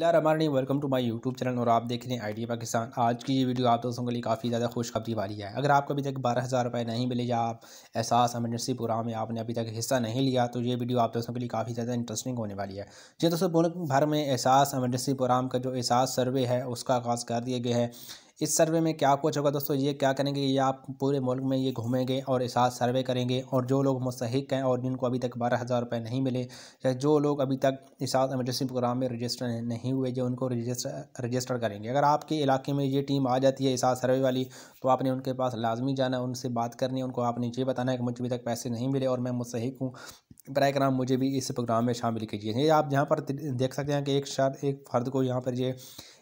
Ramani welcome to my YouTube channel और आप देख रहे हैं आइडिया पाकिस्तान आज की ये वीडियो आप दोस्तों के लिए काफ़ी ज़्यादा खुशखबरी वाली है अगर आपको अभी तक बारह हज़ार रुपये नहीं मिले या आप एहसास एमरजेंसी प्रोग्राम में आपने अभी तक हिस्सा नहीं लिया तो ये वीडियो आप दोस्तों के लिए काफ़ी ज़्यादा इंटरेस्टिंग होने वाली है जी दोस्तों मुल्क भर में एहसास एमरजेंसी प्रोग्राम का जो एहसास सर्वे है उसका आगाज़ कर दिया गया है इस सर्वे में क्या कुछ होगा दोस्तों ये क्या करेंगे ये आप पूरे मुल्क में ये घूमेंगे और इस सर्वे करेंगे और जो लोग मुस्तक हैं और जिनको अभी तक बारह हज़ार रुपये नहीं मिले या जो लोग अभी तक इस एमरजेंसी प्रोग्राम में रजिस्टर नहीं हुए जो उनको रजिस्टर रजिस्टर करेंगे अगर आपके इलाके में ये टीम आ जाती है इस सर्वे वाली तो आपने उनके पास लाजमी जाना उनसे बात करनी है उनको आपने ये बताना है कि मुझे अभी तक पैसे नहीं मिले और मैं मुस्तक हूँ बर कराम मुझे भी इस प्रोग्राम में शामिल कीजिए ये आप यहाँ पर देख सकते हैं कि एक शर एक फ़र्द को यहाँ पर ये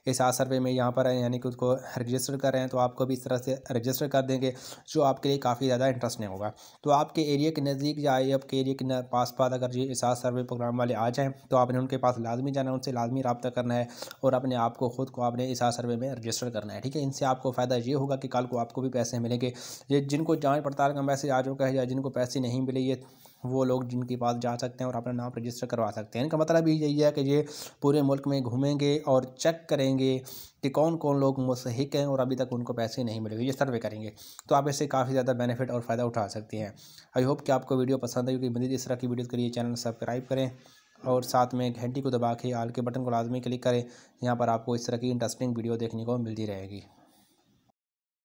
इस सर्वे में यहाँ पर है यानी कि उसको रजिस्टर कर रहे हैं तो आपको भी इस तरह से रजिस्टर कर देंगे जो आपके लिए काफ़ी ज़्यादा इंटरेस्टिंग होगा तो आपके एरिया के नज़दीक या आपके एरिए के पास पास अगर ये इस सर्वे प्रोग्राम वाले आ जाएँ तो आपने उनके पास लाजमी जाना है उनसे लाजमी रबता करना है और अपने आप को ख़ुद को आपने इस सर्वे में रजिस्टर करना है ठीक है इनसे आपको फ़ायदा ये होगा कि कल को आपको भी पैसे मिलेंगे ये जिनको जाँच पड़ताल का मैसेज आ चुका है या जिनको पैसे नहीं मिले ये वो लोग जिनके पास जा सकते हैं और अपना नाम रजिस्टर करवा सकते हैं इनका मतलब यही है कि ये पूरे मुल्क में घूमेंगे और चेक करेंगे कि कौन कौन लोग मुस्तक हैं और अभी तक उनको पैसे नहीं मिलेंगे ये सर्वे करेंगे तो आप इससे काफ़ी ज़्यादा बेनिफिट और फ़ायदा उठा सकते हैं आई होप कि आपको वीडियो पसंद आई क्योंकि मजीद इस तरह की वीडियो के लिए चैनल सब्सक्राइब करें और साथ में घंटी को दबा के आल के बटन को लाजमी क्लिक करें यहाँ पर आपको इस तरह की इंटरेस्टिंग वीडियो देखने को मिलती रहेगी